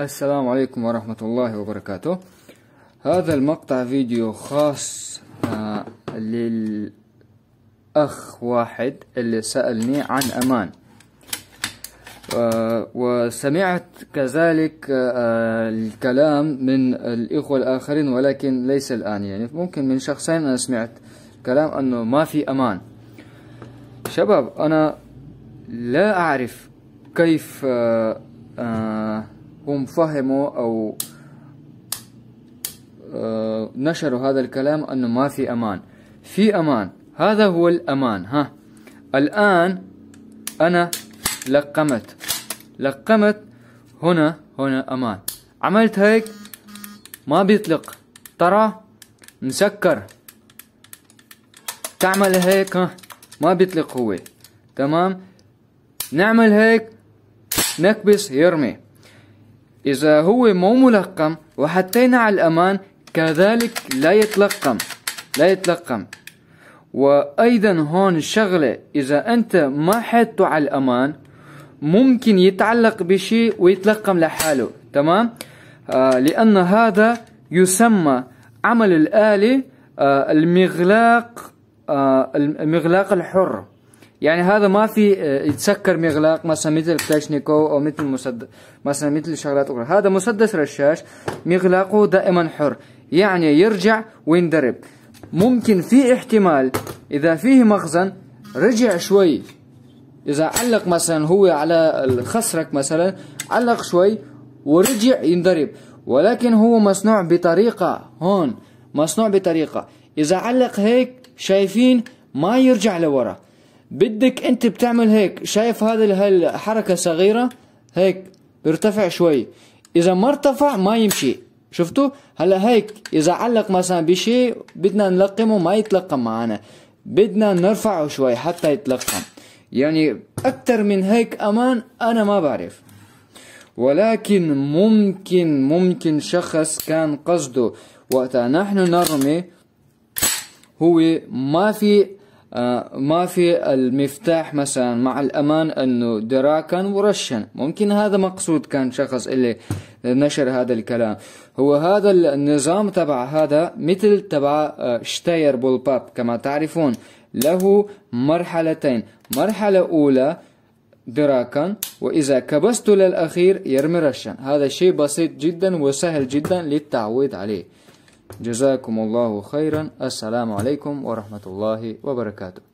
السلام عليكم ورحمة الله وبركاته هذا المقطع فيديو خاص آه، للأخ واحد اللي سألني عن أمان وسمعت كذلك آه، الكلام من الإخوة الآخرين ولكن ليس الآن يعني ممكن من شخصين أنا سمعت كلام أنه ما في أمان شباب أنا لا أعرف كيف آه آه ومفهموا او آه، نشروا هذا الكلام انه ما في امان في امان هذا هو الامان ها الان انا لقمت لقمت هنا هنا امان عملت هيك ما بيطلق ترى مسكر تعمل هيك ها ما بيطلق هو تمام نعمل هيك نكبس يرمي إذا هو مو ملقم وحطينا على الأمان كذلك لا يتلقم لا يتلقم وأيضا هون شغلة إذا أنت ما حطته على الأمان ممكن يتعلق بشيء ويتلقم لحاله تمام آه لأن هذا يسمى عمل الآلة آه المغلاق آه المغلاق الحر يعني هذا ما في آه، يتسكر مغلاق مثلا مثل كلاشنيكو او مثل مسدس مثلا مثل شغلات اخرى هذا مسدس رشاش مغلاقه دائما حر يعني يرجع ويندرب ممكن في احتمال اذا فيه مخزن رجع شوي اذا علق مثلا هو على خصرك مثلا علق شوي ورجع يندرب ولكن هو مصنوع بطريقة هون مصنوع بطريقة إذا علق هيك شايفين ما يرجع لورا بدك انت بتعمل هيك شايف هذا الحركة صغيرة هيك بيرتفع شوي اذا ما ارتفع ما يمشي شفتوا هلا هيك اذا علق مثلا بشيء بدنا نلقمه ما يتلقم معنا بدنا نرفعه شوي حتى يتلقم يعني اكثر من هيك امان انا ما بعرف ولكن ممكن ممكن شخص كان قصده وقتها نحن نرمي هو ما في آه، ما في المفتاح مثلا مع الأمان أنه دراكا ورشا ممكن هذا مقصود كان شخص اللي نشر هذا الكلام هو هذا النظام تبع هذا مثل تبع آه، شتاير بول باب كما تعرفون له مرحلتين مرحلة أولى دراكا وإذا كبست للأخير يرمي رشا هذا شيء بسيط جدا وسهل جدا للتعويض عليه جزاكم الله خيرا السلام عليكم ورحمة الله وبركاته